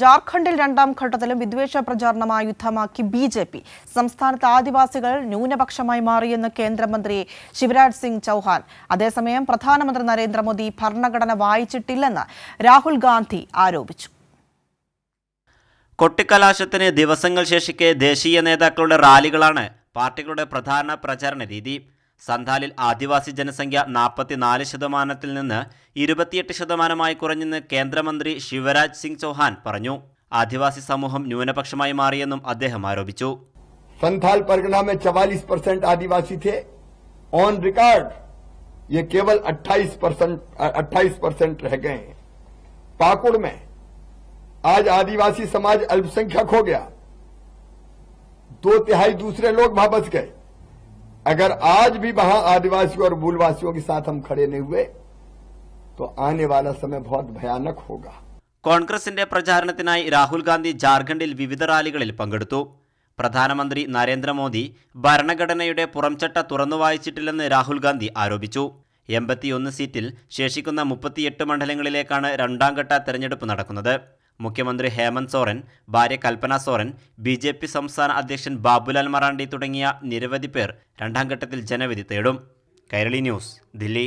ജാർഖണ്ഡിൽ രണ്ടാം ഘട്ടത്തിലും വിദ്വേഷ പ്രചാരണമായി യുദ്ധമാക്കി ബി ജെ പി സംസ്ഥാനത്ത് ആദിവാസികൾ ന്യൂനപക്ഷമായി മാറിയെന്ന് കേന്ദ്രമന്ത്രി ശിവരാജ് സിംഗ് ചൌഹാൻ അതേസമയം പ്രധാനമന്ത്രി നരേന്ദ്രമോദി ഭരണഘടന വായിച്ചിട്ടില്ലെന്ന് രാഹുൽ ഗാന്ധി ആരോപിച്ചു കൊട്ടിക്കലാശത്തിന് ദിവസങ്ങൾ ശേഷിക്കെ ദേശീയ നേതാക്കളുടെ റാലികളാണ് പാർട്ടികളുടെ പ്രധാന പ്രചാരണ രീതി संथाल आदिवासी जनसंख्य नापति नाल मंत्री शिवराज सिंग चौहान पर आदिवासी समूह न्यूनपक्ष अदरोप संथाल परगना में चवालीस परसेंट आदिवासी थे ऑन रिकॉर्ड ये केवल 28 परसेंट अट्ठाईस परसेंट रह गए हैं पाकुड़ में आज आदिवासी समाज अल्पसंख्यक हो गया दो तिहाई दूसरे लोग वापस गए अगर आज भी वहां आदिवासियों और मूलवासियों के साथ हम खड़े नहीं हुए तो आने वाला समय बहुत भयानक होगा കോൺഗ്രസിന്റെ പ്രചാരണത്തിനായി രാഹുൽ ഗാന്ധി ജാർഖണ്ഡിൽ വിവിധ റാലികളിൽ പങ്കെടുത്തു പ്രധാനമന്ത്രി നരേന്ദ്രമോദി ഭരണഘടനയുടെ പുറംചട്ട തുറന്നു വായിച്ചിട്ടില്ലെന്ന് രാഹുൽ ഗാന്ധി ആരോപിച്ചു എൺപത്തിയൊന്ന് സീറ്റിൽ ശേഷിക്കുന്ന മുപ്പത്തിയെട്ട് മണ്ഡലങ്ങളിലേക്കാണ് രണ്ടാം ഘട്ട തെരഞ്ഞെടുപ്പ് നടക്കുന്നത് മുഖ്യമന്ത്രി ഹേമന്ത് സോറൻ ഭാര്യ Kalpana Soren B J P സംസ്ഥാന അധ്യക്ഷൻ ബാബുലാൽ മറാണ്ടി തുടങ്ങിയ നിരവധി പേർ രണ്ടാം ഘട്ടത്തിൽ ജനവിധി തേടും കൈരളി ന്യൂസ് ദില്ലി